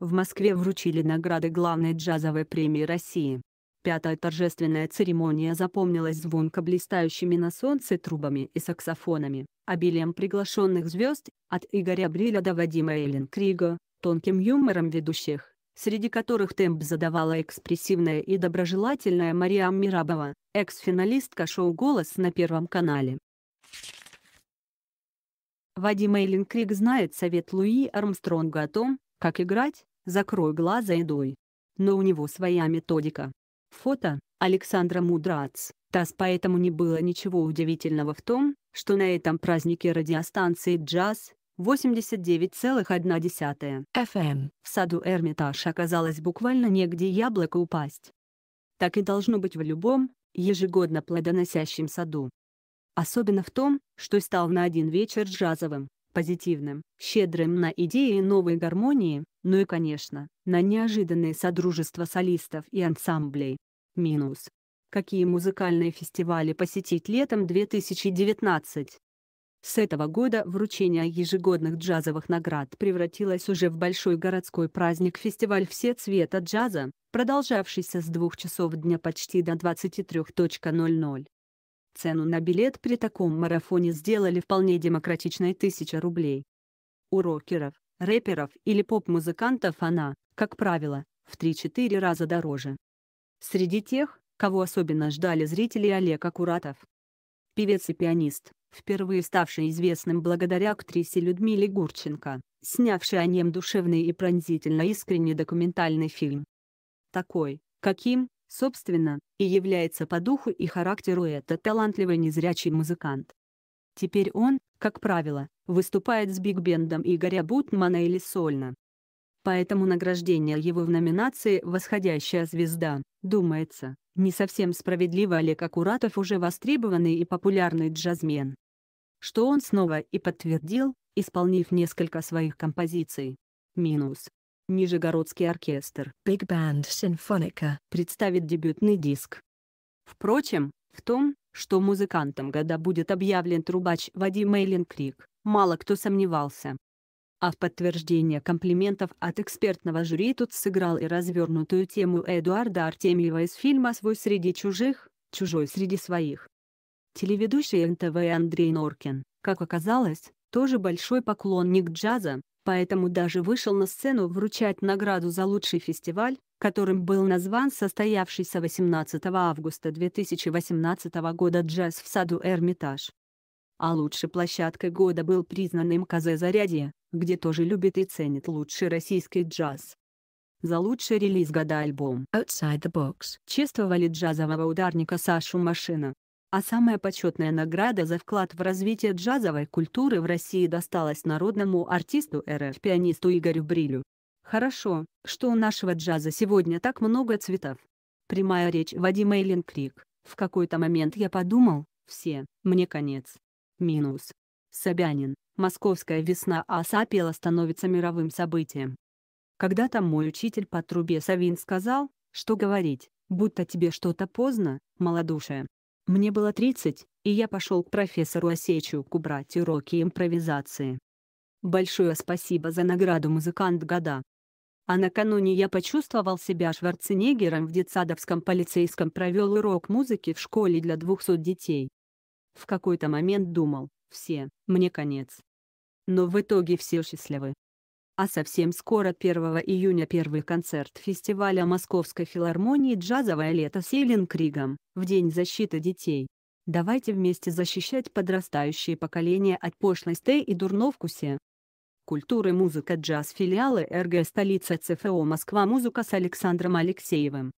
В Москве вручили награды главной джазовой премии России. Пятая торжественная церемония запомнилась звонко блистающими на солнце трубами и саксофонами, обилием приглашенных звезд, от Игоря Бриля до Вадима Эллен Крига, тонким юмором ведущих, среди которых темп задавала экспрессивная и доброжелательная Мария Мирабова, экс-финалистка шоу «Голос» на Первом канале. Вадим Эйлин Крик знает совет Луи Армстронга о том, как играть, закрой глаза и дуй. Но у него своя методика. Фото Александра Мудрац. ТАСС поэтому не было ничего удивительного в том, что на этом празднике радиостанции «Джаз» 89,1 FM эм. в саду Эрмитаж оказалось буквально негде яблоко упасть. Так и должно быть в любом, ежегодно плодоносящем саду. Особенно в том, что стал на один вечер джазовым позитивным, щедрым на идеи новой гармонии, ну и, конечно, на неожиданные содружество солистов и ансамблей. Минус. Какие музыкальные фестивали посетить летом 2019? С этого года вручение ежегодных джазовых наград превратилось уже в большой городской праздник фестиваль «Все цвета джаза», продолжавшийся с двух часов дня почти до 23.00. Цену на билет при таком марафоне сделали вполне демократичной 1000 рублей. У рокеров, рэперов или поп-музыкантов она, как правило, в 3-4 раза дороже. Среди тех, кого особенно ждали зрители Олег Акуратов. Певец и пианист, впервые ставший известным благодаря актрисе Людмиле Гурченко, снявший о нем душевный и пронзительно искренний документальный фильм. Такой, каким, собственно, и является по духу и характеру это талантливый незрячий музыкант. Теперь он, как правило, выступает с биг-бендом Игоря Бутмана или сольно. Поэтому награждение его в номинации «Восходящая звезда», думается, не совсем справедливо Олег Акуратов уже востребованный и популярный джазмен. Что он снова и подтвердил, исполнив несколько своих композиций. Минус. Нижегородский оркестр Big Band Sinfonica представит дебютный диск. Впрочем, в том, что музыкантом года будет объявлен трубач Вадим Эйлин Крик, мало кто сомневался. А в подтверждение комплиментов от экспертного жюри тут сыграл и развернутую тему Эдуарда Артемьева из фильма «Свой среди чужих, чужой среди своих». Телеведущий НТВ Андрей Норкин, как оказалось, тоже большой поклонник джаза, поэтому даже вышел на сцену вручать награду за лучший фестиваль, которым был назван состоявшийся 18 августа 2018 года джаз в саду Эрмитаж. А лучшей площадкой года был признан МКЗ «Зарядье», где тоже любит и ценит лучший российский джаз. За лучший релиз года альбом «Outside the Box» чествовали джазового ударника Сашу Машина, а самая почетная награда за вклад в развитие джазовой культуры в России досталась народному артисту РФ пианисту Игорю Брилю. Хорошо, что у нашего джаза сегодня так много цветов. Прямая речь Вадима Эленкрик. В какой-то момент я подумал, все, мне конец. Минус. Собянин. Московская весна Асапела становится мировым событием. Когда-то мой учитель по трубе Савин сказал, что говорить, будто тебе что-то поздно, малодушие. Мне было 30, и я пошел к профессору Осечуку брать уроки импровизации. Большое спасибо за награду «Музыкант года». А накануне я почувствовал себя Шварценеггером в детсадовском полицейском провел урок музыки в школе для 200 детей. В какой-то момент думал, все, мне конец. Но в итоге все счастливы. А совсем скоро 1 июня первый концерт фестиваля Московской филармонии «Джазовое лето» с Эйлин Кригом, в День защиты детей. Давайте вместе защищать подрастающие поколения от пошлости и дурновкусе. Культура музыка джаз-филиалы РГ столица ЦФО Москва музыка с Александром Алексеевым.